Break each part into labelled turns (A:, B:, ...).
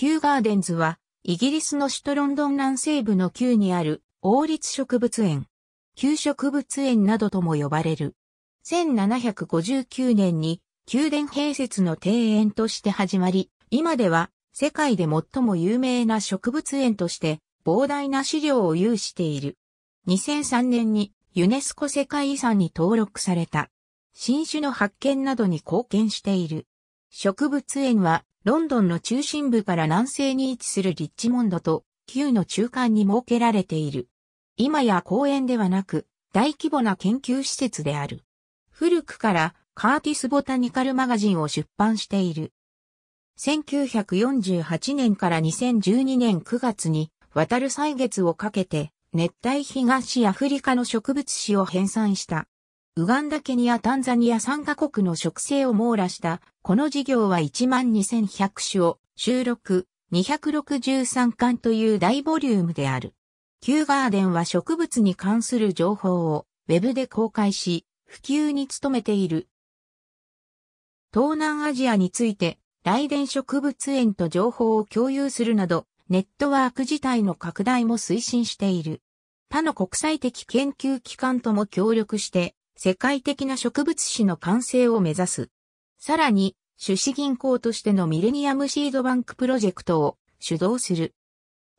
A: 旧ガーデンズは、イギリスの首都ロンドン南西部の旧にある王立植物園、旧植物園などとも呼ばれる。1759年に宮殿併設の庭園として始まり、今では世界で最も有名な植物園として膨大な資料を有している。2003年にユネスコ世界遺産に登録された。新種の発見などに貢献している。植物園はロンドンの中心部から南西に位置するリッチモンドと旧の中間に設けられている。今や公園ではなく、大規模な研究施設である。古くからカーティス・ボタニカル・マガジンを出版している。1948年から2012年9月に渡る歳月をかけて熱帯東アフリカの植物史を編纂した。ウガンダケニア・タンザニア3カ国の植生を網羅したこの事業は12,100種を収録263巻という大ボリュームである。Q ガーデンは植物に関する情報をウェブで公開し、普及に努めている。東南アジアについて、来電植物園と情報を共有するなど、ネットワーク自体の拡大も推進している。他の国際的研究機関とも協力して、世界的な植物史の完成を目指す。さらに、種子銀行としてのミレニアムシードバンクプロジェクトを主導する。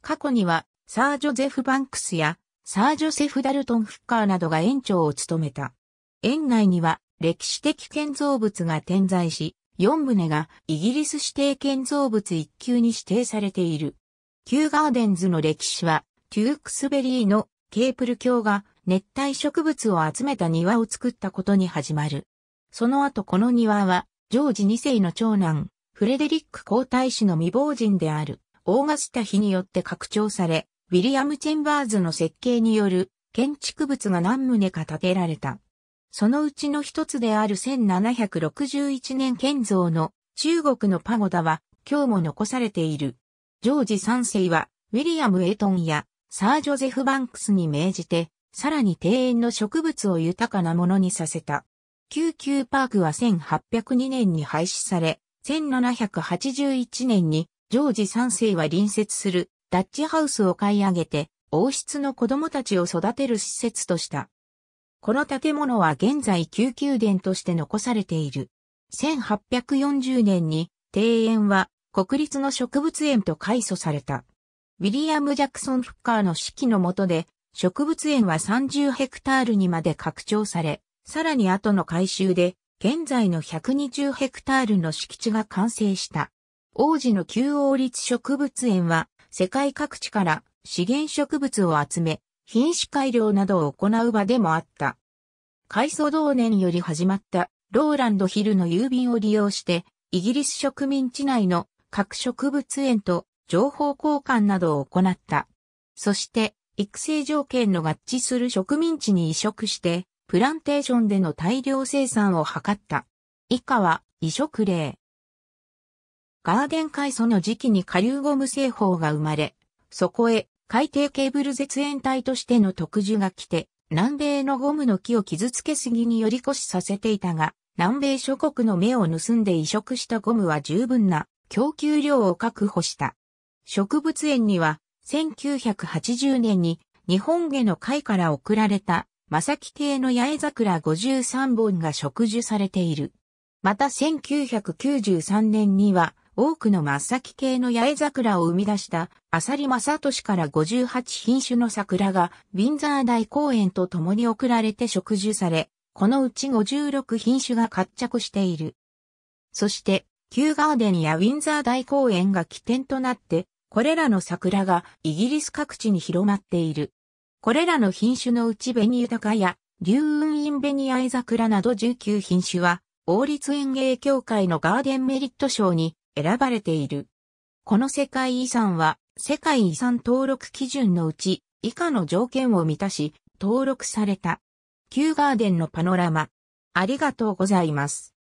A: 過去には、サージョゼフ・バンクスや、サージョセフ・ダルトン・フッカーなどが園長を務めた。園内には、歴史的建造物が点在し、4棟がイギリス指定建造物1級に指定されている。キューガーデンズの歴史は、テュークスベリーのケープル教が熱帯植物を集めた庭を作ったことに始まる。その後この庭は、ジョージ2世の長男、フレデリック皇太子の未亡人である、オーガスタ妃によって拡張され、ウィリアム・チェンバーズの設計による建築物が何棟か建てられた。そのうちの一つである1761年建造の中国のパゴダは今日も残されている。ジョージ3世はウィリアム・エトンやサー・ジョゼフ・バンクスに命じて、さらに庭園の植物を豊かなものにさせた。救急パークは1802年に廃止され、1781年にジョージ3世は隣接するダッチハウスを買い上げて、王室の子供たちを育てる施設とした。この建物は現在救急殿として残されている。1840年に庭園は国立の植物園と改祖された。ウィリアム・ジャクソン・フッカーの指揮の下で植物園は30ヘクタールにまで拡張され、さらに後の改修で、現在の120ヘクタールの敷地が完成した。王子の旧王立植物園は、世界各地から資源植物を集め、品種改良などを行う場でもあった。改祖同年より始まったローランドヒルの郵便を利用して、イギリス植民地内の各植物園と情報交換などを行った。そして、育成条件の合致する植民地に移植して、プランテーションでの大量生産を図った。以下は、移植例。ガーデン海藻の時期に下流ゴム製法が生まれ、そこへ海底ケーブル絶縁体としての特需が来て、南米のゴムの木を傷つけすぎにより越しさせていたが、南米諸国の目を盗んで移植したゴムは十分な供給量を確保した。植物園には1980年に日本への会から送られた正木邸の八重桜53本が植樹されている。また1993年には、多くの正木系の八重桜を生み出した、浅利正俊から58品種の桜が、ウィンザー大公園と共に送られて植樹され、このうち56品種が活着している。そして、旧ガーデンやウィンザー大公園が起点となって、これらの桜がイギリス各地に広まっている。これらの品種のうち紅豊や、竜雲院紅藍桜など19品種は、王立園芸協会のガーデンメリット賞に選ばれている。この世界遺産は、世界遺産登録基準のうち、以下の条件を満たし、登録された。旧ガーデンのパノラマ。ありがとうございます。